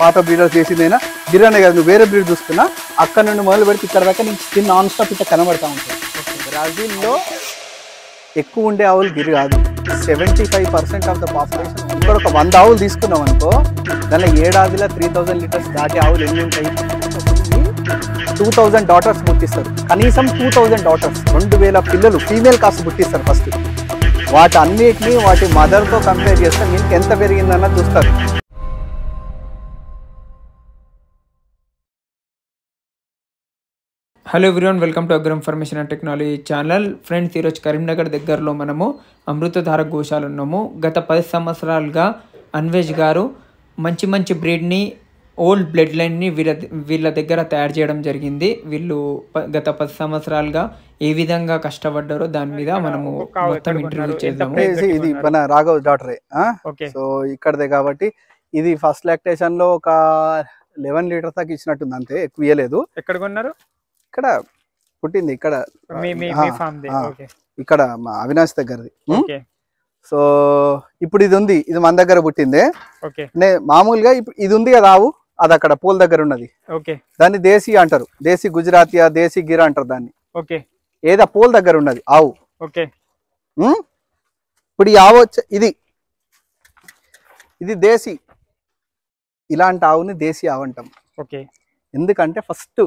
పాత బ్రీడర్స్ చేసిందైనా బిర్యానీ కాదు నువ్వు వేరే బ్రీడ్ చూసుకున్నా అక్కడ నుండి మొదలు పెడితే ఇక్కడ దాకా నీకు స్కిన్ నాన్ స్టాప్ ఇట్లా కనబడతా ఉంటుంది బ్రాజిల్లో ఎక్కువ ఉండే ఆవులు గిరి కాదు seventy five percent of the population ఇక్కడ ఒక వంద ఆవులు తీసుకున్నాం అనుకో దానిలో ఏడాదిలో త్రీ థౌజండ్ లీటర్స్ దాటి ఆవులు ఎన్ని ఉంటాయి టూ థౌజండ్ డాటర్స్ పుట్టిస్తారు కనీసం టూ థౌజండ్ డాటర్స్ రెండు వేల పిల్లలు ఫీమేల్ కాస్ట్ పుట్టిస్తారు ఫస్ట్ వాటి అన్నిటినీ వాటి మదర్తో కంపేర్ చేస్తే మీకు ఎంత పెరిగిందన్న చూస్తారు hello everyone welcome to agri information and technology channel friends ఈరోజు కరీంనగర్ దగ్గరలో మనము అమృతధార ఘోషాలు ఉన్నాము గత పది సంవత్సరాలుగా అన్వేష్ గారు మంచి మంచి బ్రీడ్ని ఓల్డ్ బ్లడ్ లైన్ని వీళ్ళ వీళ్ళ దగ్గర తయారు చేయడం జరిగింది వీళ్ళు గత పది సంవత్సరాలుగా ఏ విధంగా కష్టపడ్డారో దాని మీద మనము మొత్తం ఇంటర్వ్యూ చేద్దాము ఇది మన రాఘవ్ డాక్టరే సో ఇక్కడదే కాబట్టి ఇది ఫస్ట్ లాక్టేషన్ లో ఒక లెవెన్ లీటర్ దాకా ఇచ్చినట్టుంది అంతే ఎక్కువ ఇయ్యలేదు ఎక్కడ కొన్నారు ఇక్కడ పుట్టింది ఇక్కడ ఇక్కడ మా అవినాష్ దగ్గరది సో ఇప్పుడు ఇది ఉంది ఇది మన దగ్గర పుట్టింది మామూలుగా ఇది ఉంది కదా ఆవు అది అక్కడ పూల దగ్గర ఉన్నది దాన్ని దేశీ అంటారు దేశీ గుజరాతీ దేశీ గిర అంటారు దాన్ని ఏదో పూల దగ్గర ఉన్నది ఆవు ఇప్పుడు ఈ ఆవు ఇది ఇది దేశీ ఇలాంటి ఆవుని దేశీ ఆవు అంటాం ఎందుకంటే ఫస్ట్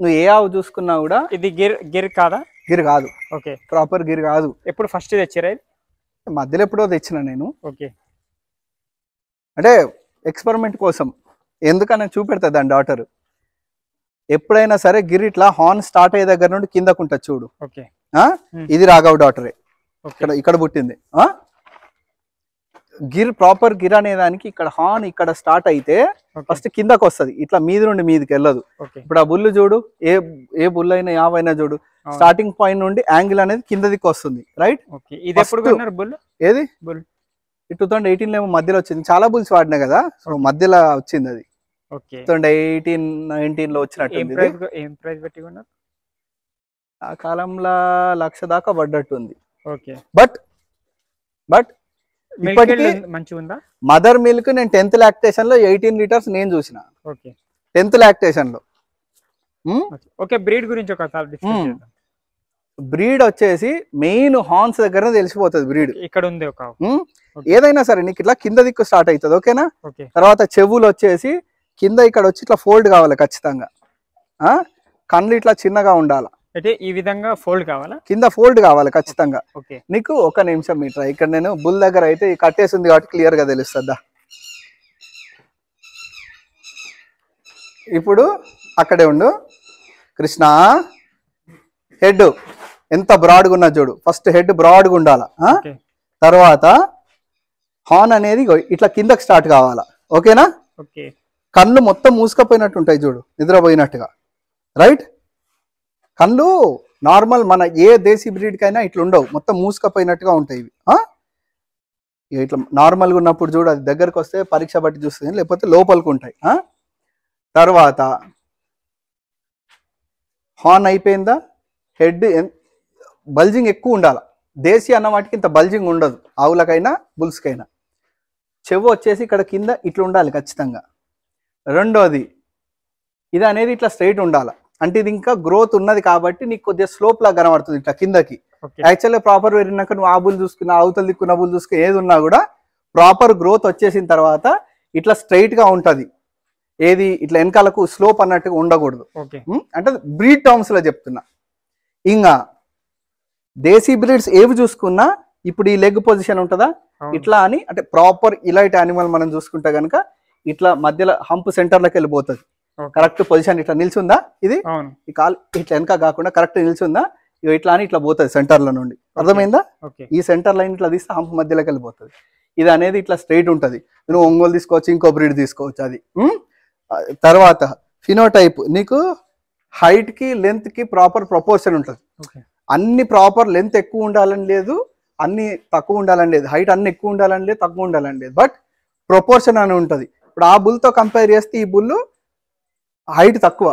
నువ్వు ఏ ఆవు చూసుకున్నా కూడా ఇది గిర్ గిర్ కాదా గిర్ కాదు ఓకే ప్రాపర్ గిర్ కాదు ఎప్పుడు ఫస్ట్ తెచ్చారా మధ్యలో ఎప్పుడో తెచ్చిన నేను ఓకే అంటే ఎక్స్పెరిమెంట్ కోసం ఎందుకని చూపెడతా దాని డాటర్ ఎప్పుడైనా సరే గిర్ ఇట్లా హార్న్ స్టార్ట్ అయ్యే దగ్గర నుండి కిందకుంటా చూడు ఓకే hmm. ఇది రాఘవ్ డాటరే ఇక్కడ ఇక్కడ పుట్టింది గిర్ ప్రాపర్ గిర్ అనే దానికి ఇక్కడ హార్న్ ఇక్కడ స్టార్ట్ అయితే ఫస్ట్ కిందకు వస్తుంది ఇట్లా మీది నుండి మీదికి వెళ్ళదు ఇప్పుడు ఆ బుల్లు చూడు ఏ ఏ బుల్ అయినా యావైనా చూడు స్టార్టింగ్ పాయింట్ నుండి యాంగిల్ అనేది కింద దిక్కు వస్తుంది రైట్ ఇది ఎప్పుడు బుల్ ఏది టూ థౌసండ్ ఎయిటీన్ లో మధ్యలో వచ్చింది చాలా బుల్స్ వాడినాయి కదా సో మధ్యలో వచ్చింది అది ఎయిటీన్ నైన్టీన్ లో వచ్చినట్టు ఆ కాలంలో లక్ష దాకా పడ్డట్టుంది బట్ బట్ మదర్ మిల్క్ నేను టెన్త్ లాక్టేషన్ లో ఎయిటీన్ లీటర్స్ నేను చూసిన టెన్త్ లాక్టేషన్ లో ఓకే బ్రీడ్ గురించి బ్రీడ్ వచ్చేసి మెయిన్ హార్న్స్ దగ్గర తెలిసిపోతుంది బ్రీడ్ ఇక్కడ ఉంది ఒక ఏదైనా సరే నీకు ఇట్లా కింద దిక్కు స్టార్ట్ అవుతుంది ఓకేనా తర్వాత చెవులు వచ్చేసి కింద ఇక్కడ వచ్చి ఇట్లా ఫోల్డ్ కావాలి ఖచ్చితంగా కళ్ళు ఇట్లా చిన్నగా ఉండాలి అంటే ఈ విధంగా ఫోల్డ్ కావాలా కింద ఫోల్డ్ కావాలి ఖచ్చితంగా నీకు ఒక నిమిషం మీటర్ ఇక్కడ నేను బుల్ దగ్గర అయితే కట్టేసి ఉంది కాబట్టి క్లియర్ గా తెలుస్తుందా ఇప్పుడు అక్కడే ఉండు కృష్ణ హెడ్ ఎంత బ్రాడ్గా ఉన్నా చూడు ఫస్ట్ హెడ్ బ్రాడ్గా ఉండాల తర్వాత హార్న్ అనేది ఇట్లా కిందకి స్టార్ట్ కావాలా ఓకేనా కళ్ళు మొత్తం మూసుకపోయినట్టు ఉంటాయి చూడు నిద్రపోయినట్టుగా రైట్ కళ్ళు నార్మల్ మన ఏ దేశీ బ్రీడ్కైనా ఇట్లా ఉండవు మొత్తం మూసుకపోయినట్టుగా ఉంటాయి ఇవి ఇట్లా నార్మల్గా ఉన్నప్పుడు చూడు అది దగ్గరకు వస్తే పరీక్ష బట్టి చూస్తుంది లేకపోతే లోపలికి ఉంటాయి తర్వాత హార్న్ అయిపోయిందా హెడ్ బల్జింగ్ ఎక్కువ ఉండాలి దేశీ అన్న వాటికి ఇంత బల్జింగ్ ఉండదు ఆవులకైనా బుల్స్కైనా చెవు వచ్చేసి ఇక్కడ కింద ఇట్లా ఉండాలి ఖచ్చితంగా రెండోది ఇది అనేది ఇట్లా స్ట్రైట్ ఉండాలి అంటే ఇది ఇంకా గ్రోత్ ఉన్నది కాబట్టి నీకు కొద్దిగా స్లోప్ లాగా కనబడుతుంది ఇట్లా కిందకి యాక్చువల్గా ప్రాపర్ వెళ్ళినాక నువ్వు ఆ బుల్ చూసుకున్నా అవతల దిక్కున్న బుల్ చూసుకుని ఏది ఉన్నా కూడా ప్రాపర్ గ్రోత్ వచ్చేసిన తర్వాత ఇట్లా స్ట్రైట్ గా ఉంటది ఏది ఇట్లా వెనకాలకు స్లోప్ అన్నట్టుగా ఉండకూడదు అంటే బ్రీడ్ టర్మ్స్ లో చెప్తున్నా ఇంకా దేశీ బ్రీడ్స్ ఏవి చూసుకున్నా ఇప్పుడు ఈ లెగ్ పొజిషన్ ఉంటుందా ఇట్లా అని అంటే ప్రాపర్ ఇలాంటి యానిమల్ మనం చూసుకుంటే గనక ఇట్లా మధ్యలో హంప్ సెంటర్లకు వెళ్ళిపోతుంది కరెక్ట్ పొజిషన్ ఇట్లా నిలిచిందా ఇది ఈ ఇట్లా వెనక కాకుండా కరెక్ట్ నిల్చుందా ఇవి ఇట్లా అని ఇట్లా పోతుంది సెంటర్ లో నుండి అర్థమైందా ఈ సెంటర్ లైన్ ఇట్లా తీస్తే హంప్ మధ్యలోకి వెళ్ళిపోతుంది ఇది అనేది ఇట్లా స్ట్రైట్ ఉంటుంది నువ్వు ఒంగోలు తీసుకోవచ్చు ఇంకో బ్రీడ్ తీసుకోవచ్చు అది తర్వాత ఫినోటైప్ నీకు హైట్ కి లెంత్ కి ప్రాపర్ ప్రపోర్షన్ ఉంటుంది అన్ని ప్రాపర్ లెంత్ ఎక్కువ ఉండాలని లేదు అన్ని తక్కువ ఉండాలని లేదు హైట్ అన్ని ఎక్కువ ఉండాలని లేదు తక్కువ ఉండాలని లేదు బట్ ప్రపోర్షన్ అని ఉంటుంది ఇప్పుడు ఆ బుల్తో కంపేర్ చేస్తే ఈ బుల్ హైట్ తక్కువ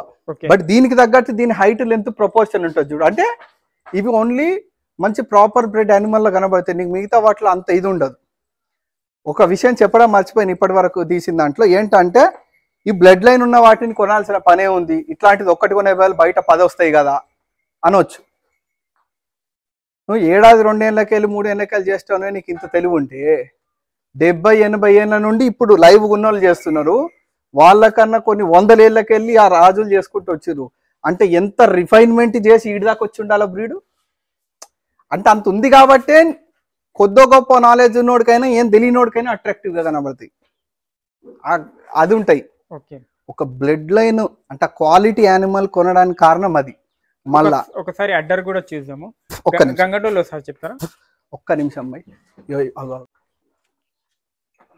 బట్ దీనికి తగ్గట్టు దీని హైట్ లెంత్ ప్రపోర్షన్ ఉంటుంది చూడు అంటే ఇవి ఓన్లీ మంచి ప్రాపర్ బ్రెడ్ యానిమల్ లో కనబడతాయి నీకు మిగతా వాటిలో అంత ఇది ఉండదు ఒక విషయం చెప్పడం మర్చిపోయిన ఇప్పటి వరకు తీసిన దాంట్లో ఏంటంటే ఈ బ్లడ్ లైన్ ఉన్న వాటిని కొనాల్సిన పనే ఉంది ఇట్లాంటిది ఒక్కటి కొనే వేళ బయట పదొస్తాయి వస్తాయి కదా అనొచ్చు నువ్వు ఏడాది రెండేళ్ళకి మూడు మూడేళ్ళకి వెళ్ళి చేస్తావు నీకు ఇంత తెలివి ఉంటే డెబ్బై ఎనభై ఏళ్ళ నుండి ఇప్పుడు లైవ్ ఉన్న చేస్తున్నారు వాళ్ళకన్నా కొన్ని వందలేళ్ళకెళ్ళి ఆ రాజులు చేసుకుంటూ వచ్చారు అంటే ఎంత రిఫైన్మెంట్ చేసి ఈడిదాకా వచ్చి ఉండాలి బ్రీడు అంటే అంత ఉంది కాబట్టే కొద్దో గొప్ప నాలెడ్జ్ ఉన్నోడికైనా ఏం తెలియనోడికైనా అట్రాక్టివ్గా కనబడతాయి అది ఉంటాయి ఒక బ్లడ్ లైన్ అంటే క్వాలిటీ యానిమల్ కొనడానికి కారణం అది మళ్ళా ఒకసారి అడ్డర్ కూడా చూద్దాము ఒక్క గంగడోలు ఒకసారి చెప్తారా ఒక్క నిమిషం అమ్మాయి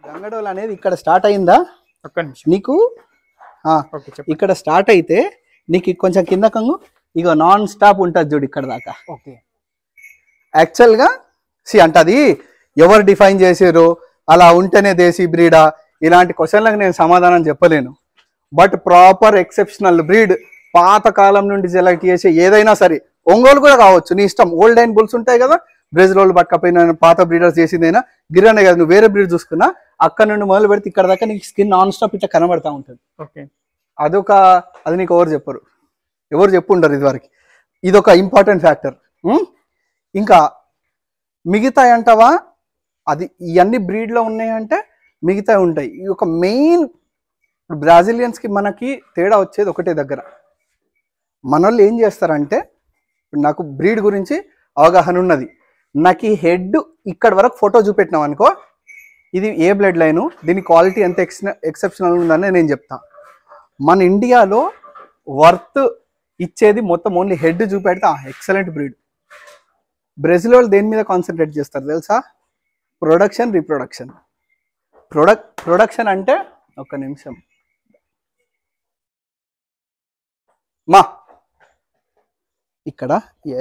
గంగడోలు అనేది ఇక్కడ స్టార్ట్ అయిందా నీకు ఇక్కడ స్టార్ట్ అయితే నీకు కొంచెం కింద కంగు ఇక నాన్ స్టాప్ ఉంటుంది చూడు ఇక్కడ దాకా యాక్చువల్గా సి అంటది ఎవరు డిఫైన్ చేసారు అలా ఉంటేనే దేశీ బ్రీడా ఇలాంటి క్వశ్చన్లకు నేను సమాధానం చెప్పలేను బట్ ప్రాపర్ ఎక్సెప్షనల్ బ్రీడ్ పాత కాలం నుండి సెలెక్ట్ చేసే ఏదైనా సరే ఒంగోలు కూడా కావచ్చు నీ ఇష్టం ఓల్డ్ అండ్ బుల్స్ ఉంటాయి కదా బ్రెజిల్ వాళ్ళు పక్కపోయిన పాత బ్రీడర్స్ చేసిందైనా గిరణే కదా నువ్వు వేరే బ్రీడ్ చూసుకున్నా అక్కడ నుండి మొదలు పెడితే ఇక్కడ దాకా నీకు స్కిన్ నాన్ స్టాప్ ఇట్లా కనబడతా ఉంటుంది ఓకే అదొక అది నీకు ఎవరు చెప్పరు ఎవరు చెప్పు ఉండరు ఇదివరకు ఇదొక ఇంపార్టెంట్ ఫ్యాక్టర్ ఇంకా మిగతా అంటావా అది ఇవన్నీ బ్రీడ్లో ఉన్నాయంటే మిగతా ఉంటాయి ఈ యొక్క మెయిన్ బ్రాజిలియన్స్కి మనకి తేడా వచ్చేది ఒకటే దగ్గర మనోళ్ళు ఏం చేస్తారంటే నాకు బ్రీడ్ గురించి అవగాహన ఉన్నది నాకు ఈ హెడ్ ఇక్కడ వరకు ఫోటో చూపెట్టినావు అనుకో ఇది ఏ బ్లడ్ లైను దీని క్వాలిటీ ఎంత ఎక్స్ ఎక్సెప్షనల్ ఉందని నేను చెప్తాను మన ఇండియాలో వర్త్ ఇచ్చేది మొత్తం ఓన్లీ హెడ్ చూపెడితే ఎక్సలెంట్ బ్రీడ్ బ్రెజిల్ వాళ్ళు దేని మీద కాన్సన్ట్రేట్ చేస్తారు తెలుసా ప్రొడక్షన్ రీప్రొడక్షన్ ప్రొడక్ ప్రొడక్షన్ అంటే ఒక నిమిషం మా ఇక్కడ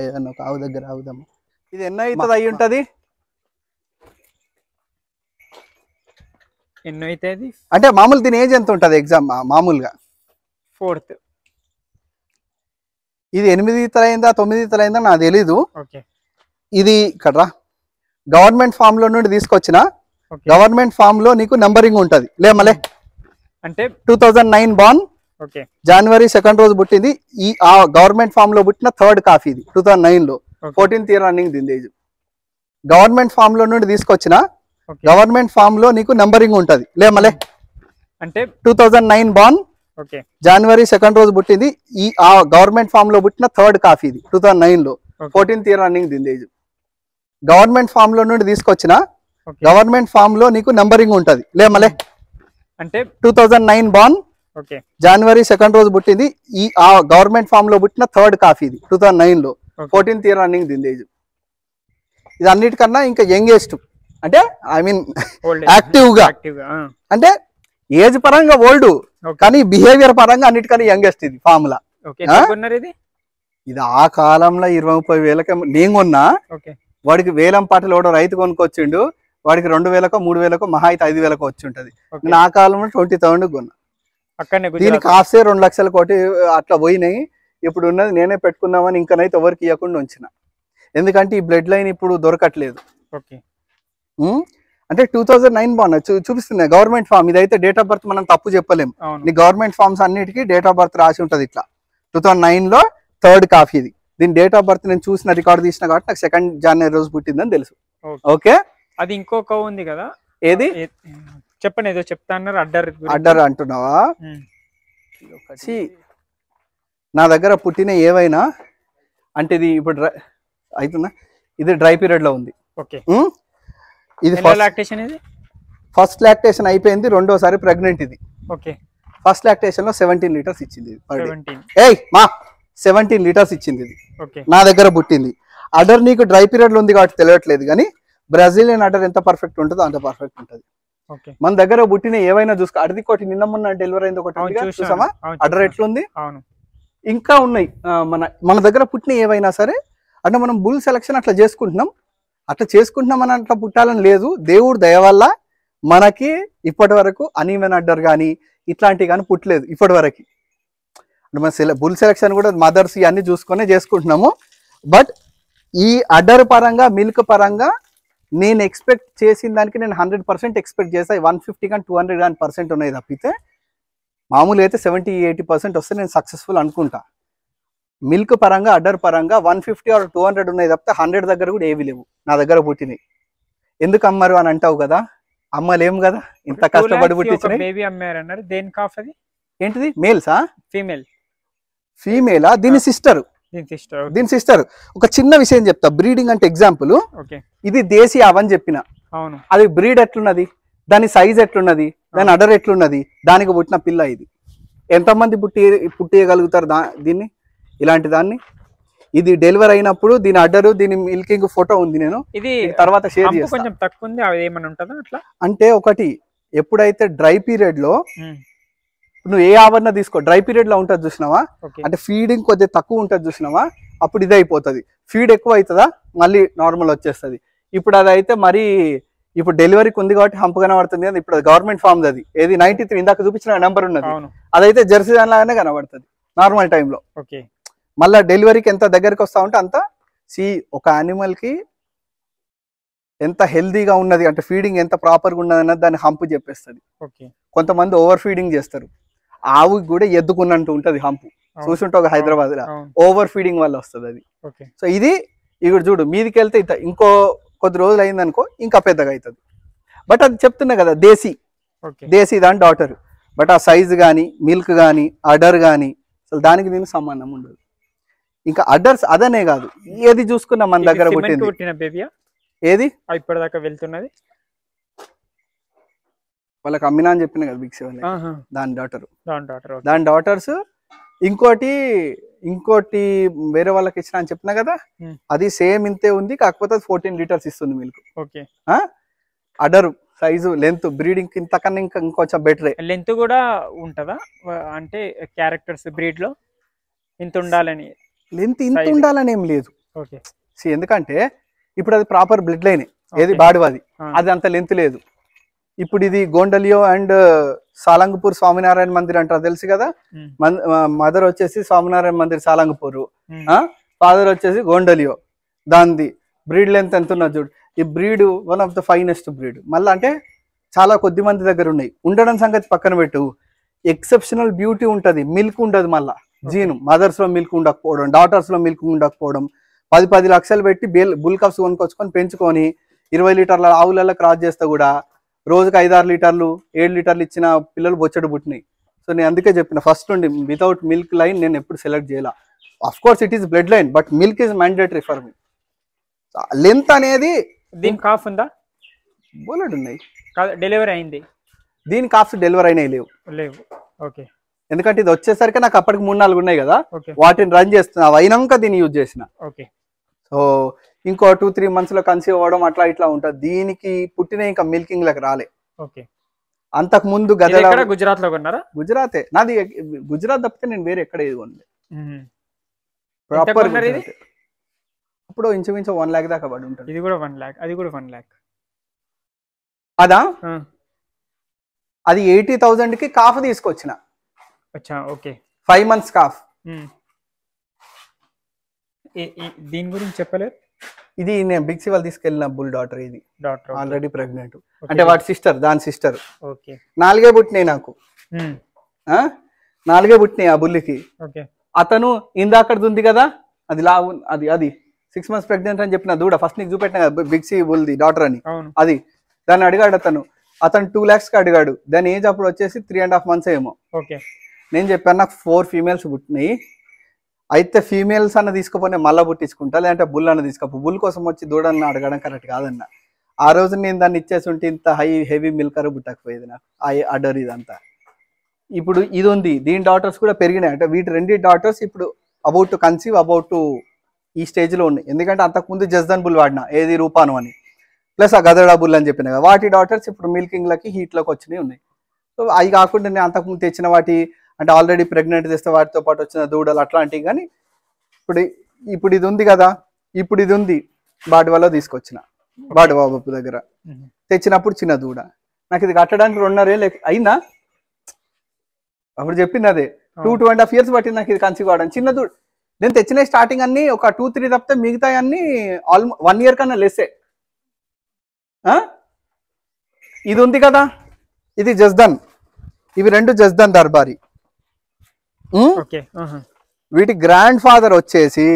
ఏదన్నా ఒక ఆవు దగ్గర ఆవుదాము ఇది ఎన్న అవుతుంది అయి ఉంటుంది ఎన్నో అంటే మామూలు దీని ఏజ్ ఎంత ఉంటుంది ఎగ్జామ్ మామూలుగా ఫోర్త్ ఇది ఎనిమిది తలైందా తొమ్మిది తలైందా నాకు తెలీదు ఇది ఇక్కడ గవర్నమెంట్ ఫామ్ లో నుండి తీసుకొచ్చిన గవర్నమెంట్ ఫామ్ లో నీకు నంబరింగ్ ఉంటది లేమలే అంటే టూ థౌజండ్ నైన్ బాన్ జనవరి సెకండ్ రోజు పుట్టింది ఈ ఆ గవర్నమెంట్ ఫామ్ లో పుట్టిన థర్డ్ కాఫీ ఇది టూ థౌజండ్ నైన్ లో ఫోర్టీన్త్ ఇయర్ రన్నింగ్ దింది గవర్నమెంట్ ఫామ్ లో నుండి తీసుకొచ్చిన గవర్నమెంట్ ఫామ్ లో నీకు నంబరింగ్ ఉంటది లేమలే అంటే టూ థౌజండ్ నైన్ బాన్ జనవరి సెకండ్ రోజు పుట్టింది ఈ ఆ గవర్నమెంట్ ఫామ్ లో పుట్టిన థర్డ్ కాఫీ ఇది టూ థౌజండ్ నైన్ లో ఫోర్టీన్త్ ఇయర్ రన్నింగ్ దింది గవర్నమెంట్ ఫామ్ లో నుండి తీసుకొచ్చిన గవర్నమెంట్ ఫామ్ లో నీకు నంబరింగ్ ఉంటది లేమలే అంటే టూ థౌజండ్ నైన్ బాన్ జనవరి సెకండ్ రోజు పుట్టింది ఈ ఆ గవర్నమెంట్ ఫామ్ లో పుట్టిన థర్డ్ కాఫీ ఇది టూ థౌజండ్ నైన్ లో ఫోర్టీన్త్ ఇయర్ రన్నింగ్ దింది ఇది అన్నిటికన్నా ఇంకా యంగెస్ట్ అంటే ఐ మీన్ యాక్టివ్ గా అంటే ఏజ్ పరంగా ఓల్డ్ కానీ బిహేవియర్ పరంగా అన్నిటికన్నా యంగెస్ట్ ఇది ఫార్ములా ఇది ఆ కాలంలో ఇరవై ముప్పై వేలకే నేను కొన్నా వాడికి వేలం పాటలు ఎవడో రైతు కొనుక్కొచ్చిండు వాడికి రెండు వేలకో మూడు వేలకో మహా అయితే ఐదు వేలకో వచ్చి ఉంటది నేను ఆ కాలంలో ట్వంటీ థౌసండ్ కొన్నా దీనికి కాస్తే రెండు లక్షల కోటి అట్లా పోయినాయి ఇప్పుడు ఉన్నది నేనే పెట్టుకుందామని ఇంకనైతే ఎవరికి ఇవ్వకుండా ఉంచిన ఎందుకంటే ఈ బ్లడ్ లైన్ ఇప్పుడు దొరకట్లేదు అంటే టూ థౌజండ్ నైన్ చూ చూపిస్తుంది గవర్నమెంట్ ఫామ్ ఇదైతే డేట్ ఆఫ్ బర్త్ మనం తప్పు చెప్పలేము నీ గవర్నమెంట్ ఫామ్స్ అన్నిటికీ డేట్ ఆఫ్ బర్త్ రాసి ఉంటుంది ఇట్లా టూ థౌజండ్ నైన్ లో థర్డ్ కాఫీ ఇది దీని డేట్ ఆఫ్ బర్త్ నేను చూసిన రికార్డు తీసిన కాబట్టి నాకు సెకండ్ జనవరి రోజు పుట్టిందని తెలుసు ఓకే అది ఇంకొక ఉంది కదా ఏది చెప్పండి ఏదో చెప్తా అన్నారు అడ్డర్ అడ్డర్ అంటున్నావా నా దగ్గర పుట్టిన ఏవైనా అంటే ఇది ఇప్పుడు అవుతుందా ఇది డ్రై పీరియడ్ లో ఉంది ఓకే ఇది ఫస్ట్ లాక్టేషన్ అయిపోయింది రెండోసారి ప్రెగ్నెంట్ ఇది ఓకే ఫస్ట్ లాక్టేషన్ లో సెవెంటీన్ లీటర్స్ ఇచ్చింది ఏయ్ మా సెవెంటీన్ లీటర్స్ ఇచ్చింది ఇది నా దగ్గర పుట్టింది అడర్ నీకు డ్రై పీరియడ్ లో ఉంది కాబట్టి తెలియట్లేదు కానీ బ్రెజిలియన్ అడర్ ఎంత పర్ఫెక్ట్ ఉంటుందో అంత పర్ఫెక్ట్ ఉంటుంది మన దగ్గర పుట్టిన ఏవైనా చూసుకో అడిది ఒకటి నిన్న మొన్న డెలివరీ అయింది ఒకటి చూసామా అడర్ ఎట్లుంది ఇంకా ఉన్నాయి మన మన దగ్గర పుట్టిన ఏవైనా సరే అంటే మనం బుల్ సెలక్షన్ అట్లా చేసుకుంటున్నాం అట్లా చేసుకుంటున్నామని అట్లా పుట్టాలని లేదు దేవుడు దయ వల్ల మనకి ఇప్పటి వరకు అనీమెన్ అడ్డర్ కానీ ఇట్లాంటివి కానీ పుట్టలేదు ఇప్పటి వరకు అంటే మన సెల బుల్ సెలక్షన్ కూడా మదర్స్ ఇవన్నీ చూసుకొని చేసుకుంటున్నాము బట్ ఈ అడ్డర్ పరంగా మిల్క్ పరంగా నేను ఎక్స్పెక్ట్ చేసిన దానికి నేను హండ్రెడ్ పర్సెంట్ ఎక్స్పెక్ట్ చేస్తాను వన్ ఫిఫ్టీ కానీ టూ హండ్రెడ్ కానీ పర్సెంట్ ఉన్నాయి తప్పితే మామూలు అయితే సెవెంటీ ఎయిటీ పర్సెంట్ వస్తే నేను సక్సెస్ఫుల్ అనుకుంటా మిల్క్ పరంగా అడ్డర్ పరంగా one fifty or two hundred ఉన్నాయి తప్పితే హండ్రెడ్ దగ్గర కూడా ఏవి లేవు నా దగ్గర పుట్టినవి ఎందుకు అమ్మారు అని అంటావు కదా అమ్మలేము కదా ఇంత కష్టపడి పుట్టించినాయి ఏంటిది మేల్సా ఫీమేల్ ఫీమేలా దీని సిస్టర్ దీని సిస్టర్ ఒక చిన్న విషయం చెప్తా బ్రీడింగ్ అంటే ఎగ్జాంపుల్ ఇది దేశీ అవని చెప్పిన అది బ్రీడ్ ఎట్లున్నది దాని సైజ్ ఎట్లున్నది దాని అడర్ ఎట్లున్నది దానికి పుట్టిన పిల్ల ఇది ఎంతమంది పుట్టి పుట్టేయగలుగుతారు దా దీన్ని ఇలాంటి దాన్ని ఇది డెలివర్ అయినప్పుడు దీని అడ్డరు దీని మిల్కింగ్ ఫోటో ఉంది నేను ఇది తర్వాత షేర్ చేస్తాను అంటే ఒకటి ఎప్పుడైతే డ్రై పీరియడ్ లో నువ్వు ఏ ఆవరణ తీసుకో డ్రై పీరియడ్ లో ఉంటుంది చూసినావా అంటే ఫీడింగ్ కొద్దిగా తక్కువ ఉంటుంది చూసినావా అప్పుడు ఇది అయిపోతుంది ఫీడ్ ఎక్కువ అవుతుందా మళ్ళీ నార్మల్ వచ్చేస్తుంది ఇప్పుడు అది అయితే మరి ఇప్పుడు డెలివరీకి ఉంది కాబట్టి హంప్ కనబడుతుంది అది ఇప్పుడు గవర్నమెంట్ ఫామ్ అది ఏది నైన్టీ త్రీ ఇందాక చూపించిన నెంబర్ ఉన్నది అదైతే జెర్సీ దాని లాగానే కనబడుతుంది నార్మల్ టైంలో ఓకే మళ్ళీ డెలివరీకి ఎంత దగ్గరికి వస్తా ఉంటే అంత సి ఒక యానిమల్కి ఎంత హెల్దీగా ఉన్నది అంటే ఫీడింగ్ ఎంత ప్రాపర్గా ఉన్నది అన్నది దాన్ని హంపు చెప్పేస్తుంది కొంతమంది ఓవర్ ఫీడింగ్ చేస్తారు ఆవు కూడా ఎద్దుకున్నట్టు ఉంటుంది హంపు చూసుంటే ఒక హైదరాబాద్ లో ఓవర్ ఫీడింగ్ వల్ల వస్తుంది అది సో ఇది ఇక్కడ చూడు మీదికి వెళ్తే ఇంకో కొద్ది రోజులు అయిందనుకో ఇంకా పెద్దగా అవుతుంది బట్ అది చెప్తున్నా కదా దేశీ దేశీ దాని డాటర్ బట్ ఆ సైజు కానీ మిల్క్ కానీ అడర్ కానీ అసలు దానికి దీనికి సంబంధం ఉండదు ఇంకా అడ్డర్స్ అదనే కాదు ఏది చూసుకున్నా మన దగ్గర ఏది ఇప్పటిదాకా వెళ్తున్నది వాళ్ళకి అమ్మినా అని చెప్పిన కదా బిగ్ సెవెన్ దాని డాటర్ దాని డాటర్స్ ఇంకోటి ఇంకోటి వేరే వాళ్ళకి ఇచ్చిన అని చెప్పిన కదా అది సేమ్ ఇంతే ఉంది కాకపోతే ఫోర్టీన్ లీటర్స్ ఇస్తుంది milk udder size length breeding ఇంతకన్నా ఇంకా ఇంకొంచెం బెటర్ లెంత్ కూడా ఉంటుందా అంటే క్యారెక్టర్స్ బ్రీడ్ లో ఇంత ఉండాలని లెంత్ ఇంత ఉండాలని ఏం లేదు ఎందుకంటే ఇప్పుడు అది ప్రాపర్ బ్లడ్ లైన్ ఏది బాడివాది అది అంత లెంత్ లేదు ఇప్పుడు ఇది గోండలియో అండ్ సాలంగపూర్ స్వామినారాయణ మందిర్ అంటారు తెలుసు కదా మదర్ వచ్చేసి స్వామినారాయణ మందిర్ సాలంగపూర్ ఫాదర్ వచ్చేసి గోండలియో దాంది బ్రీడ్ లెంత్ ఎంత ఉన్నది చూడు ఈ breed one of the finest breed మళ్ళీ అంటే చాలా కొద్ది మంది దగ్గర ఉన్నాయి ఉండడం సంగతి పక్కన పెట్టు ఎక్సెప్షనల్ బ్యూటీ ఉంటది మిల్క్ ఉండదు మళ్ళా జీను మదర్స్ లో మిల్క్ ఉండకపోవడం డాటర్స్ లో మిల్క్ ఉండకపోవడం పది పది లక్షలు పెట్టి బిల్ బుల్ కప్స్ కొనుక్కొచ్చుకొని పెంచుకొని ఇరవై లీటర్ల ఆవులలో క్రాస్ చేస్తే కూడా రోజుకి ఐదారు లీటర్లు ఏడు లీటర్లు ఇచ్చిన పిల్లలు బొచ్చడు పుట్టినాయి సో నేను అందుకే చెప్పిన ఫస్ట్ నుండి వితౌట్ మిల్క్ లైన్ నేను ఎప్పుడు సెలెక్ట్ చేయాల of course it is blood line but milk is mandatory for me length అనేది దీని కాఫ్ ఉందా బోలెడ్ ఉన్నాయి డెలివరీ అయింది దీని కాఫ్ డెలివరీ అయినాయి లేవు లేవు ఓకే ఎందుకంటే ఇది వచ్చేసరికి నాకు అప్పటికి మూడు నాలుగు ఉన్నాయి కదా వాటిని రన్ చేస్తున్నా అవి అయినాక దీన్ని యూజ్ చేసిన సో ఇంకో టూ త్రీ మంత్స్ లో కన్సీవ్ అవ్వడం అట్లా ఇట్లా ఉంటుంది దీనికి పుట్టిన ఇంకా మిల్కింగ్ లకు రాలే అంతకు ముందు గదల గుజరాత్ లో ఉన్నారా గుజరాతే నాది గుజరాత్ తప్పితే నేను వేరే ఎక్కడ ఇది కొనలే ప్రాపర్ అప్పుడు ఇంచుమించు వన్ ల్యాక్ దాకా పడి ఉంటుంది ఇది కూడా వన్ ల్యాక్ అది కూడా వన్ ల్యాక్ అదా అది ఎయిటీ థౌజండ్ కి కాఫ్ తీసుకొచ్చిన అచ్చా ఓకే ఫైవ్ మంత్స్ కాఫ్ దీని గురించి చెప్పలేదు ఇది నేను బిగ్ సివల్ తీసుకెళ్ళిన బుల్ డాటర్ ఇది డాటర్ ఆల్రెడీ ప్రెగ్నెంట్ అంటే వాటి సిస్టర్ దాని సిస్టర్ నాలుగే పుట్టినాయి నాకు నాలుగే పుట్టినాయి ఆ బుల్లికి అతను ఇందాకడది ఉంది కదా అది లావు అది అది సిక్స్ మంత్స్ ప్రెగ్నెంట్ అని చెప్పిన దూడ ఫస్ట్ నీకు చూపెట్టిన కదా బుల్ది డాటర్ అని అది దాన్ని అడిగాడు అతను అతను టూ ల్యాక్స్ కి అడిగాడు దాని ఏజ్ అప్పుడు వచ్చేసి త్రీ అండ్ హాఫ్ మంత్స్ ఏమో ఓకే నేను చెప్పాను నాకు ఫోర్ ఫీమేల్స్ పుట్టినాయి అయితే ఫీమేల్స్ అన్న తీసుకుపోయినా మళ్ళా పుట్టించుకుంటా లేదంటే బుల్ అన్న తీసుకపో బుల్ కోసం వచ్చి దూడని అడగడం కరెక్ట్ కాదన్న ఆ రోజు నేను దాన్ని ఇచ్చేసి ఉంటే ఇంత హై హెవీ మిల్కర్ పుట్టకపోయేది నాకు ఆ అడర్ ఇదంతా ఇప్పుడు ఇది ఉంది దీని డాటర్స్ కూడా పెరిగినాయి అంటే వీటి రెండు డాటర్స్ ఇప్పుడు about to conceive about to ఈ స్టేజ్లో ఉన్నాయి ఎందుకంటే అంతకుముందు జస్దన్ బుల్ వాడినా ఏది రూపాను అని ప్లస్ ఆ గదడా బుల్ అని చెప్పిన వాటి డాటర్స్ ఇప్పుడు మిల్కింగ్లకి హీట్లోకి వచ్చినాయి ఉన్నాయి సో అవి కాకుండా నేను అంతకుముందు తెచ్చిన వాటి అంటే ఆల్రెడీ ప్రెగ్నెంట్ చేస్తే వాటితో పాటు వచ్చిన దూడలు అట్లాంటివి కానీ ఇప్పుడు ఇప్పుడు ఇది ఉంది కదా ఇప్పుడు ఇది ఉంది బాడువాలో తీసుకొచ్చిన బాడుబాబు దగ్గర తెచ్చినప్పుడు చిన్న దూడ నాకు ఇది కట్టడానికి రెండున్నరేళ్ళు అయిందా అప్పుడు చెప్పింది అదే two two and half years పట్టింది నాకు ఇది కన్సీవ్ కావడం చిన్న దూడ నేను తెచ్చిన స్టార్టింగ్ అన్ని ఒక టూ త్రీ తప్పితే మిగతా అన్ని ఆల్మో వన్ ఇయర్ కన్నా లెస్సే ఇది ఉంది కదా ఇది జస్దన్ ఇవి రెండు జస్దన్ దర్బారీ వీటి గ్రాండ్ ఫాదర్ వచ్చేసి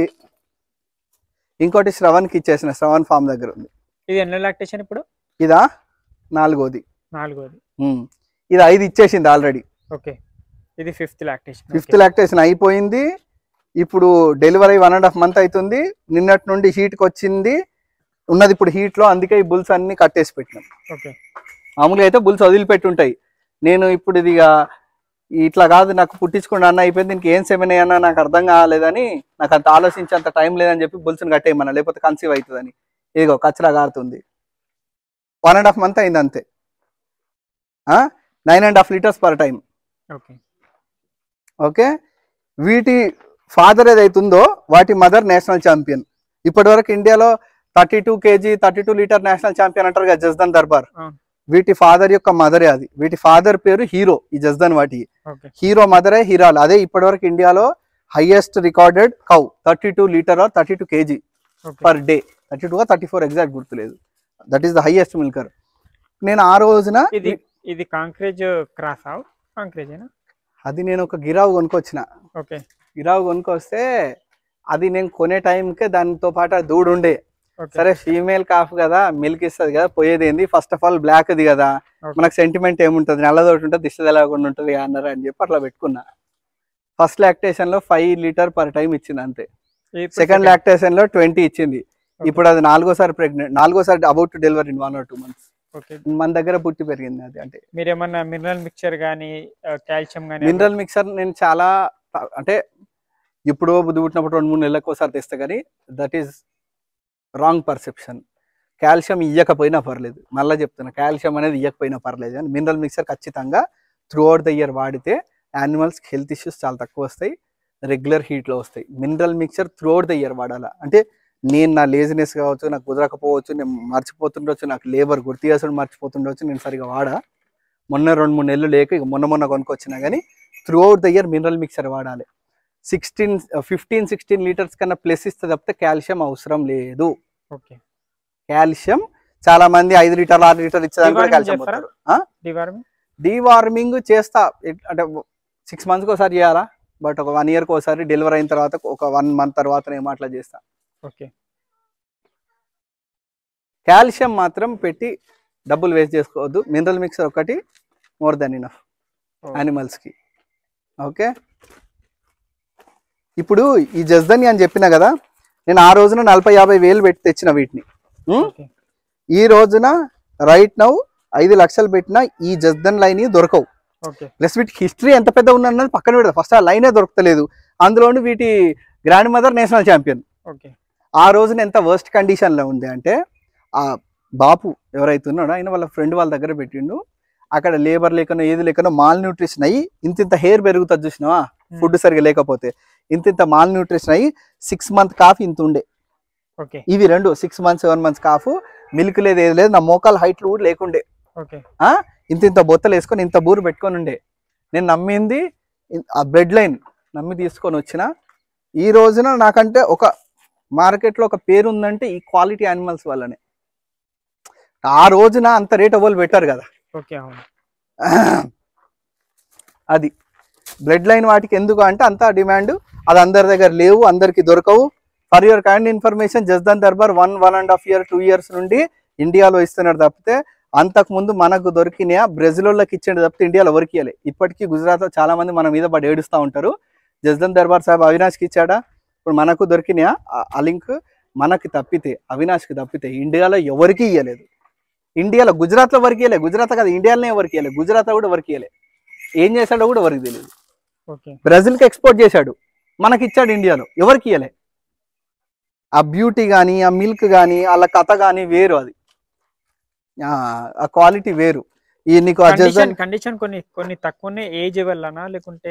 ఇంకోటి శ్రవణ్ కి ఇచ్చేసిన శ్రవణ్ ఫామ్ దగ్గర ఉంది ఇది ఎన్నో లాక్టేషన్ ఇప్పుడు ఇదా నాలుగోది నాలుగోది ఇది ఐదు ఇచ్చేసింది ఆల్రెడీ ఓకే ఇది ఫిఫ్త్ లాక్టేషన్ ఫిఫ్త్ లాక్టేషన్ అయిపోయింది ఇప్పుడు delivery one and half month అవుతుంది నిన్నటి నుండి హీట్కి వచ్చింది ఉన్నది ఇప్పుడు హీట్లో అందుకే ఈ బుల్స్ అన్ని కట్టేసి పెట్టినాం మామూలుగా అయితే బుల్స్ వదిలిపెట్టి ఉంటాయి నేను ఇప్పుడు ఇదిగా ఇట్లా కాదు నాకు పుట్టించుకున్న అన్న అయిపోయింది దీనికి ఏం సెమెన్ అన్న నాకు అర్థం కాలేదని నాకు అంత అంత టైం లేదని చెప్పి బుల్స్ని కట్టేయమన్నా లేకపోతే కన్సీవ్ అవుతుందని ఇదిగో కచ్చరా గారుతుంది వన్ అండ్ హాఫ్ మంత్ అయింది అంతే nine and half liters per time okay వీటి ఫాదర్ ఏదైతుందో వాటి మదర్ నేషనల్ ఛాంపియన్ ఇప్పటి ఇండియాలో thirty two kg thirty two liter national champion అంటారు కదా జస్దన్ దర్బార్ వీటి ఫాదర్ యొక్క మదరే అది వీటి ఫాదర్ పేరు హీరో ఈ జస్దన్ వాటి హీరో మదరే హీరాలు అదే ఇప్పటివరకు ఇండియాలో highest recorded cow thirty two liter or thirty two kg per day thirty two thirty four exact గుర్తులేదు that is the highest milker నేను ఆ రోజున ఇది క్రాస్ అది నేను ఒక గిరావు కొనుక్కొచ్చిన ఓకే గిరావు కొనుక్కొస్తే అది నేను కొనే టైంకే దానితో పాటు దూడు ఉండే సరే ఫీమేల్ కాఫ్ కదా మిల్క్ ఇస్తుంది కదా పోయేది ఏంది ఫస్ట్ ఆఫ్ ఆల్ బ్లాక్ అది కదా మనకు సెంటిమెంట్ ఏముంటది నల్లదోటి ఉంటుంది దిశ తెలవకుండా ఉంటుంది అన్నారు అని చెప్పి అట్లా పెట్టుకున్నా ఫస్ట్ లాక్టేషన్ లో ఫైవ్ లీటర్ పర్ టైం ఇచ్చింది అంతే సెకండ్ లాక్టేషన్ లో ట్వంటీ ఇచ్చింది ఇప్పుడు అది నాలుగోసారి ప్రెగ్నెంట్ నాలుగోసారి about to delivery in one or two months మన దగ్గర పుట్టి పెరిగింది అది అంటే మీరు ఏమన్నా మినరల్ మిక్చర్ కానీ కాల్షియం కానీ మినరల్ మిక్చర్ నేను చాలా అంటే ఇప్పుడు బుద్ధి పుట్టినప్పుడు రెండు మూడు నెలలకు ఒకసారి తెస్తా కానీ that is wrong perception calcium ఇయ్యకపోయినా పర్లేదు మళ్ళీ చెప్తున్నా కాల్షియం అనేది ఇయ్యకపోయినా పర్లేదు అని మినరల్ మిక్సర్ ఖచ్చితంగా త్రూ అవుట్ ద ఇయర్ వాడితే యానిమల్స్కి హెల్త్ ఇష్యూస్ చాలా తక్కువ వస్తాయి రెగ్యులర్ హీట్లో వస్తాయి mineral mixer throughout the year వాడాలా అంటే నేను నా లేజినెస్ కావచ్చు నాకు కుదరకపోవచ్చు నేను మర్చిపోతుండొచ్చు నాకు లేబర్ గుర్తు చేసుకుని మర్చిపోతుండొచ్చు నేను సరిగా వాడా మొన్న రెండు మూడు నెలలు లేక ఇక మొన్న మొన్న కొనుక్కొచ్చినా కానీ throughout the year mineral mixer వాడాలి సిక్స్టీన్ ఫిఫ్టీన్ సిక్స్టీన్ లీటర్స్ కన్నా ప్లస్ ఇస్తే తప్పితే కాల్షియం అవసరం లేదు కాల్షియం చాలా మంది ఐదు లీటర్లు ఆరు లీటర్లు ఇచ్చేదానికి కూడా కాల్షియం డివార్మింగ్ చేస్తా అంటే సిక్స్ మంత్స్కి ఒకసారి చేయాలా బట్ ఒక వన్ ఇయర్కి ఒకసారి డెలివరీ అయిన తర్వాత ఒక వన్ మంత్ తర్వాత ఏమో చేస్తా ఓకే కాల్షియం మాత్రం పెట్టి డబ్బులు వేస్ట్ చేసుకోవద్దు మినరల్ మిక్సర్ ఒకటి మోర్ దెన్ ఇనఫ్ యానిమల్స్కి ఓకే ఇప్పుడు ఈ జస్దని అని చెప్పినా కదా నేను ఆ రోజున నలభై యాభై వేలు పెట్టి తెచ్చిన వీటిని ఈ రోజున రైట్ నౌ ఐదు లక్షలు పెట్టిన ఈ జస్దన్ లైన్ దొరకవు ప్లస్ వీటికి హిస్టరీ ఎంత పెద్ద ఉన్నది పక్కన పెడతా ఫస్ట్ ఆ లైనే దొరకలేదు అందులోని వీటి గ్రాండ్ మదర్ నేషనల్ ఛాంపియన్ ఆ రోజున ఎంత వర్స్ట్ కండిషన్లో ఉంది అంటే ఆ బాపు ఎవరైతే ఉన్నాడో ఆయన వాళ్ళ ఫ్రెండ్ వాళ్ళ దగ్గర పెట్టిండు అక్కడ లేబర్ లేకనో ఏది లేకనో మాల్ న్యూట్రిషన్ అయ్యి ఇంత ఇంత హెయిర్ పెరుగుతుంది చూసినావా ఫుడ్ సరిగా లేకపోతే ఇంత ఇంత మాల్ న్యూట్రిషన్ అయ్యి సిక్స్ మంత్ కాఫ్ ఇంత ఉండే ఇవి రెండు six months seven months calf milk లేదు ఏది లేదు నా మోకాలు హైట్లు కూడా లేకుండే ఇంత ఇంత బొత్తలు వేసుకొని ఇంత బూరు పెట్టుకొని ఉండే నేను నమ్మింది ఆ బ్రెడ్ లైన్ నమ్మి తీసుకొని వచ్చిన ఈ రోజున నాకంటే ఒక మార్కెట్లో ఒక పేరు ఉందంటే ఈ క్వాలిటీ యానిమల్స్ వల్లనే ఆ రోజున అంత రేట్ అవ్వాలి పెట్టారు కదా అది బ్లడ్ లైన్ వాటికి ఎందుకు అంటే అంత డిమాండ్ అది అందరి దగ్గర లేవు అందరికి దొరకవు for your kind information Jasdan Darbar one one and half year two years నుండి ఇండియాలో ఇస్తున్నారు తప్పితే అంతకుముందు మనకు దొరికిన బ్రెజిలోళ్ళకి ఇచ్చిన తప్పితే ఇండియాలో ఎవరికి ఇవ్వలే ఇప్పటికీ గుజరాత్లో చాలా మంది మన మీద పడి ఏడుస్తూ ఉంటారు జస్దన్ దర్బార్ సాహెబ్ అవినాష్కి ఇచ్చాడా ఇప్పుడు మనకు దొరికిన ఆ లింక్ మనకి తప్పితే అవినాష్కి తప్పితే ఇండియాలో ఎవరికీ ఇవ్వలేదు ఇండియాలో గుజరాత్లో వరకు ఇవ్వలే గుజరాత్ కాదు ఇండియాలోనే ఎవరికి ఇవ్వలే గుజరాత్ కూడా వర్క్ ఇవ్వలేదు ఏం చేశాడో కూడా ఎవరికి తెలియదు బ్రెజిల్కి ఎక్స్పోర్ట్ చేశాడు మనకి ఇచ్చాడు ఇండియాలో ఎవరికి ఇవ్వలే ఆ బ్యూటీ కానీ ఆ మిల్క్ కానీ వాళ్ళ కథ కానీ వేరు అది ఆ క్వాలిటీ వేరు నీకు కండిషన్ కొన్ని కొన్ని తక్కువనే ఏజ్ వల్లనా లేకుంటే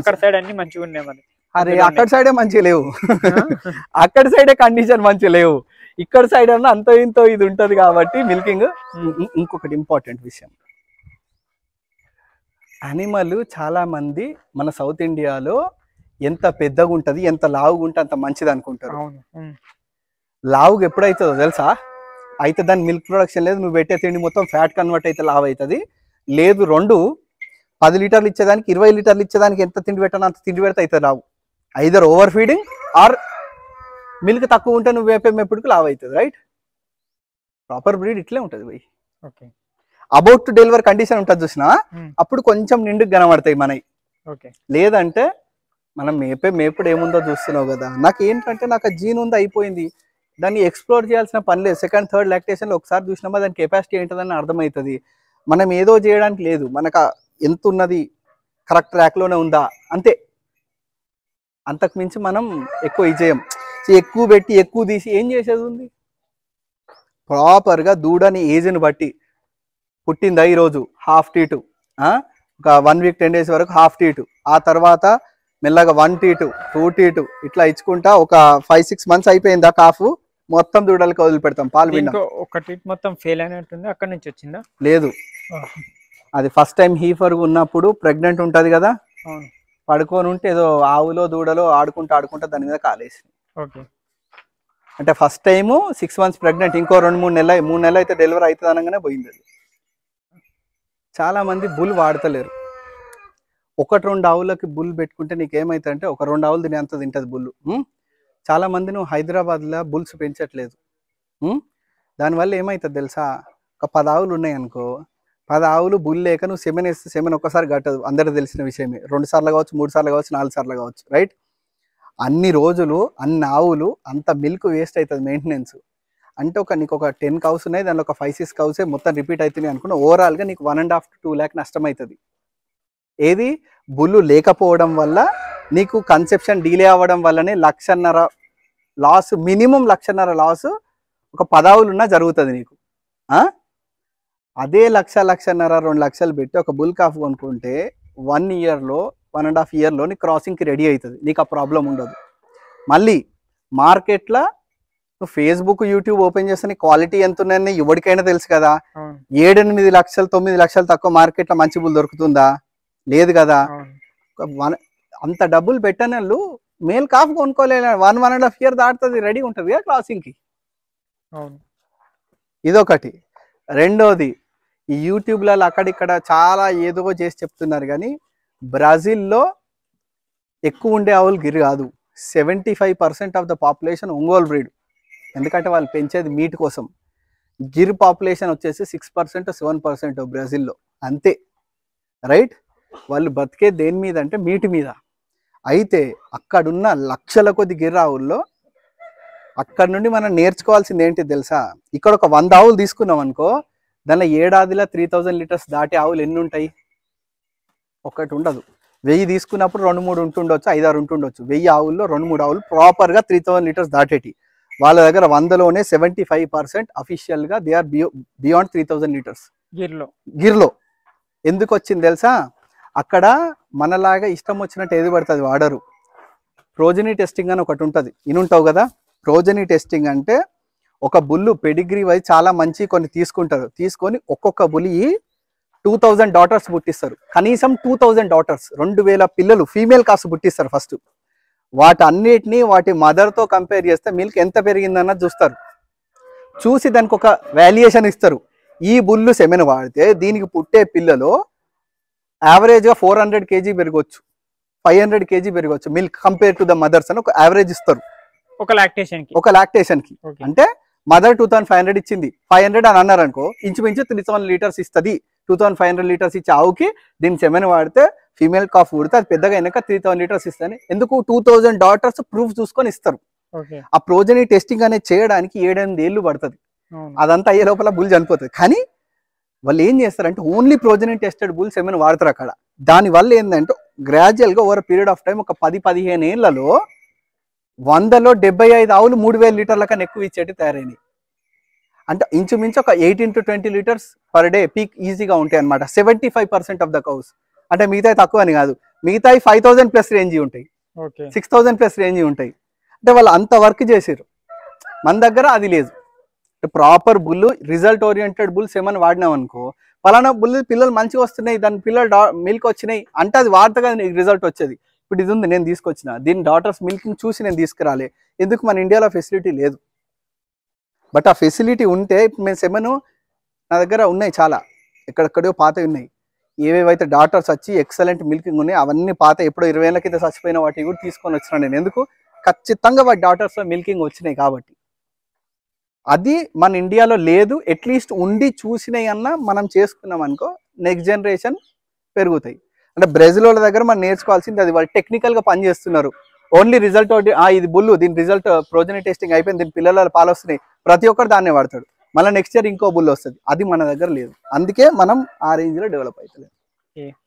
అక్కడ సైడ్ అన్ని మంచిగా అరే అక్కడ సైడే మంచిగా లేవు అక్కడ సైడే కండిషన్ మంచిగా లేవు ఇక్కడ సైడ్ అన్న అంత ఇంత ఇది ఉంటది కాబట్టి మిల్కింగ్ hmm. ఇంకొకటి ఇంపార్టెంట్ విషయం అనిమల్ చాలా మంది మన సౌత్ ఇండియాలో ఎంత పెద్దగా ఉంటది ఎంత లావుగా ఉంటే అంత మంచిది అనుకుంటారు లావుగా ఎప్పుడైతుందో తెలుసా అయితే దాని మిల్క్ ప్రొడక్షన్ లేదు నువ్వు పెట్టే తిండి మొత్తం ఫ్యాట్ కన్వర్ట్ అయితే లావ్ అవుతుంది లేదు రెండు పది లీటర్లు ఇచ్చేదానికి ఇరవై లీటర్లు ఇచ్చేదానికి ఎంత తిండి పెట్టాలో అంత తిండి పెడితే అయితే లావు either over feeding or milk తక్కువ ఉంటే నువ్వు వేపే మెప్పుడుకు లావ్ అవుతుంది రైట్ ప్రాపర్ బ్రీడ్ ఇట్లే ఉంటుంది భయ్ okay about to deliver condition ఉంటుంది చూసినా అప్పుడు కొంచెం నిండుకు కనబడతాయి మనవి లేదంటే మనం మేపే మేపుడు ఏముందో చూస్తున్నావు కదా నాకు ఏంటంటే నాకు జీన్ ఉంది అయిపోయింది దాన్ని ఎక్స్ప్లోర్ చేయాల్సిన పని లేదు సెకండ్ థర్డ్ లాక్టేషన్లో ఒకసారి చూసినామా దాని కెపాసిటీ ఏంటదని అర్థమవుతుంది మనం ఏదో చేయడానికి లేదు మనకు ఎంత ఉన్నది కరెక్ట్ ట్రాక్లోనే ఉందా అంతే అంతకు మించి మనం ఎక్కువ విజయం ఎక్కువ పెట్టి ఎక్కువ తీసి ఏం చేసేది ఉంది ప్రాపర్గా దూడని ఏజ్ని బట్టి పుట్టిందా ఈరోజు హాఫ్ టీ టూ ఒక వన్ వీక్ టెన్ డేస్ వరకు హాఫ్ టీ టూ ఆ తర్వాత మెల్లగా వన్ టీ టూ టూ టీ టూ ఇట్లా ఇచ్చుకుంటా ఒక ఫైవ్ సిక్స్ మంత్స్ అయిపోయిందా కాఫ్ మొత్తం దూడలకు వదిలి పెడతాం పాలు ఒక మొత్తం ఫెయిల్ అయినట్టుంది అక్కడ నుంచి వచ్చిందా లేదు అది ఫస్ట్ టైం హీఫర్ ఉన్నప్పుడు ప్రెగ్నెంట్ ఉంటది కదా పడుకొని ఉంటే ఏదో ఆవులో దూడలో ఆడుకుంటూ ఆడుకుంటా దాని మీద కాలేసి అంటే first time six months pregnant ఇంకో రెండు మూడు నెలలు మూడు నెలలు అయితే డెలివరీ అవుతుంది అనగానే పోయింది అది మంది బుల్ వాడతలేరు ఒకటి రెండు ఆవులకి బుల్ పెట్టుకుంటే నీకు అంటే ఒక రెండు ఆవులు తినేంత తింటుంది బుల్ చాలా మంది నువ్వు హైదరాబాద్లో బుల్స్ పెంచట్లేదు దానివల్ల ఏమవుతుంది తెలుసా ఒక పది ఆవులు ఉన్నాయి అనుకో పది ఆవులు బుల్ లేక నువ్వు సెమెన్ వేస్తే సెమెన్ ఒక్కసారి కట్టదు అందరూ తెలిసిన విషయమే రెండు సార్లు కావచ్చు మూడు సార్లు కావచ్చు నాలుగు సార్లు కావచ్చు రైట్ అన్ని రోజులు అన్ని ఆవులు అంత మిల్క్ వేస్ట్ అవుతుంది మెయింటెనెన్స్ అంటే ఒక నీకు ఒక టెన్ కౌస్ ఉన్నాయి దానిలో ఒక ఫైవ్ సిక్స్ కౌసే మొత్తం రిపీట్ అవుతున్నాయి అనుకున్న ఓవరాల్గా నీకు one and half two lakh నష్టం అవుతుంది ఏది బుల్లు లేకపోవడం వల్ల నీకు కన్సెప్షన్ డీలే అవ్వడం వల్లనే లక్షన్నర లాస్ మినిమం లక్షన్నర లాస్ ఒక ఉన్నా జరుగుతుంది నీకు అదే లక్ష లక్షన్నర రెండు లక్షలు పెట్టి ఒక బుల్ కాఫ్ కొనుక్కుంటే వన్ ఇయర్లో వన్ అండ్ హాఫ్ ఇయర్లో నీ క్రాసింగ్కి రెడీ అవుతుంది నీకు ఆ ప్రాబ్లం ఉండదు మళ్ళీ మార్కెట్లో నువ్వు ఫేస్బుక్ యూట్యూబ్ ఓపెన్ చేస్తే క్వాలిటీ ఎంత ఉన్నాయని ఎవరికైనా తెలుసు కదా ఏడెనిమిది లక్షలు తొమ్మిది లక్షలు తక్కువ మార్కెట్లో మంచి బుల్ దొరుకుతుందా లేదు కదా మన అంత డబ్బులు పెట్టనళ్ళు మేల్ కాఫ్ కొనుక్కోలే one one and half year దాటుతుంది రెడీ ఉంటుంది కదా కి ఇదొకటి రెండోది ఈ యూట్యూబ్లలో అక్కడిక్కడ చాలా ఏదో చేసి చెప్తున్నారు కానీ బ్రాజిల్లో ఎక్కువ ఉండే ఆవులు గిరి కాదు seventy five percent of the population Ongole breed ఎందుకంటే వాళ్ళు పెంచేది మీట్ కోసం గిర్ పాపులేషన్ వచ్చేసి సిక్స్ పర్సెంట్ సెవెన్ పర్సెంట్ బ్రెజిల్లో అంతే రైట్ వాళ్ళు బతికే దేని మీద అంటే మీటి మీద అయితే అక్కడున్న లక్షల కొద్ది గిర్రావుల్లో అక్కడ నుండి మనం నేర్చుకోవాల్సింది ఏంటి తెలుసా ఇక్కడ ఒక వంద ఆవులు తీసుకున్నాం అనుకో దానిలో ఏడాదిలో త్రీ థౌజండ్ లీటర్స్ దాటి ఆవులు ఎన్ని ఉంటాయి ఒకటి ఉండదు వెయ్యి తీసుకున్నప్పుడు రెండు మూడు ఉంటుండొచ్చు ఐదారు ఉంటుండొచ్చు వెయ్యి ఆవుల్లో రెండు మూడు ఆవులు ప్రాపర్గా త్రీ థౌజండ్ లీటర్స్ దాటేటి వాళ్ళ దగ్గర వందలోనే సెవెంటీ ఫైవ్ పర్సెంట్ అఫీషియల్గా దే ఆర్ బియో బియాండ్ త్రీ థౌజండ్ లీటర్స్ గిర్లో గిర్లో ఎందుకు వచ్చింది తెలుసా అక్కడ మనలాగా ఇష్టం వచ్చినట్టు ఏది పడుతుంది వాడరు రోజనీ టెస్టింగ్ అని ఒకటి ఉంటుంది ఇనుంటావు కదా రోజనీ టెస్టింగ్ అంటే ఒక బుల్లు పెడిగ్రీ వైజ్ చాలా మంచి కొన్ని తీసుకుంటారు తీసుకొని ఒక్కొక్క బులి టూ థౌజండ్ డాటర్స్ పుట్టిస్తారు కనీసం టూ థౌజండ్ డాటర్స్ రెండు వేల పిల్లలు ఫీమేల్ కాస్ట్ పుట్టిస్తారు ఫస్ట్ వాటి అన్నిటినీ వాటి మదర్తో కంపేర్ చేస్తే మిల్క్ ఎంత పెరిగిందన్న చూస్తారు చూసి దానికి ఒక వాల్యుయేషన్ ఇస్తారు ఈ బుల్లు సెమెన్ వాడితే దీనికి పుట్టే పిల్లలు యావరేజ్గా ఫోర్ హండ్రెడ్ కేజీ పెరగవచ్చు ఫైవ్ హండ్రెడ్ కేజీ పెరగవచ్చు milk compare to the mothers అని ఒక యావరేజ్ ఇస్తారు ఒక లాక్టేషన్ ఒక లాక్టేషన్ కి అంటే mother two thousand five hundred ఇచ్చింది ఫైవ్ హండ్రెడ్ అని అన్నారు అనుకో ఇంచుమించు త్రీ థౌసండ్ లీటర్స్ ఇస్తుంది two thousand five hundred liters ఇచ్చి ఆవుకి దీని సెమెన్ వాడితే ఫీమేల్ కాఫ్ ఉడితే అది పెద్దగా అయినాక త్రీ థౌసండ్ లీటర్స్ ఇస్తాను ఎందుకు టూ థౌసండ్ డాటర్స్ ప్రూఫ్ చూసుకొని ఇస్తారు ఆ ప్రోజనీ టెస్టింగ్ అనేది చేయడానికి ఏడెనిమిది ఏళ్ళు పడుతుంది అదంతా అయ్యే లోపల బుల్ చనిపోతుంది కానీ వాళ్ళు ఏం చేస్తారంటే ఓన్లీ ప్రోజనెంట్ టెస్టెడ్ బుల్స్ ఏమైనా వాడతారు అక్కడ వల్ల ఏంటంటే గా ఓవర్ పీరియడ్ ఆఫ్ టైం ఒక పది పదిహేను ఏళ్లలో వందలో డెబ్బై ఐదు ఆవులు మూడు వేల లీటర్ల కన్నా ఎక్కువ ఇచ్చేటి తయారైనవి అంటే ఇంచుమించు ఒక eighteen to twenty liters per day peak ఈజీగా ఉంటాయి అనమాట seventy five percent of the cows అంటే మిగతా తక్కువ అని కాదు మిగతా ఫైవ్ థౌసండ్ ప్లస్ రేంజ్ ఉంటాయి సిక్స్ థౌసండ్ ప్లస్ రేంజ్ ఉంటాయి అంటే వాళ్ళు అంత వర్క్ చేసారు మన దగ్గర అది లేదు proper bull result oriented bulls ఏమైనా వాడినాం అనుకో పలానా బుల్ పిల్లలు మంచిగా వస్తున్నాయి దాని పిల్లలు మిల్క్ వచ్చినాయి అంటే అది వార్తగా నీకు రిజల్ట్ వచ్చేది ఇప్పుడు ఇది ఉంది నేను తీసుకొచ్చిన దీని డాటర్స్ మిల్కింగ్ చూసి నేను తీసుకురాలి ఎందుకు మన ఇండియాలో ఫెసిలిటీ లేదు బట్ ఆ ఫెసిలిటీ ఉంటే మేము సెమెన్ నా దగ్గర ఉన్నాయి చాలా ఎక్కడెక్కడో పాతవి ఉన్నాయి ఏవేవైతే డాటర్స్ వచ్చి ఎక్సలెంట్ మిల్కింగ్ ఉన్నాయి అవన్నీ పాత ఎప్పుడో ఇరవై ఏళ్ళ కింద చచ్చిపోయిన వాటిని కూడా తీసుకొని వచ్చినా నేను ఎందుకు ఖచ్చితంగా వాటి డాటర్స్లో మిల్కింగ్ వచ్చినాయి కాబట్టి అది మన ఇండియాలో లేదు అట్లీస్ట్ ఉండి చూసినాయి అన్నా మనం చేసుకున్నాం అనుకో నెక్స్ట్ జనరేషన్ పెరుగుతాయి అంటే బ్రెజిల్ వాళ్ళ దగ్గర మనం నేర్చుకోవాల్సింది అది వాళ్ళు టెక్నికల్గా పనిచేస్తున్నారు ఓన్లీ రిజల్ట్ ఇది బుల్లు దీని రిజల్ట్ ప్రోజనీ టెస్టింగ్ అయిపోయింది దీని పిల్లల పాలు వస్తున్నాయి ప్రతి ఒక్కరు దాన్నే వాడతాడు మళ్ళీ నెక్స్ట్ ఇయర్ ఇంకో బుల్ వస్తుంది అది మన దగ్గర లేదు అందుకే మనం ఆ రేంజ్లో డెవలప్ అవుతుంది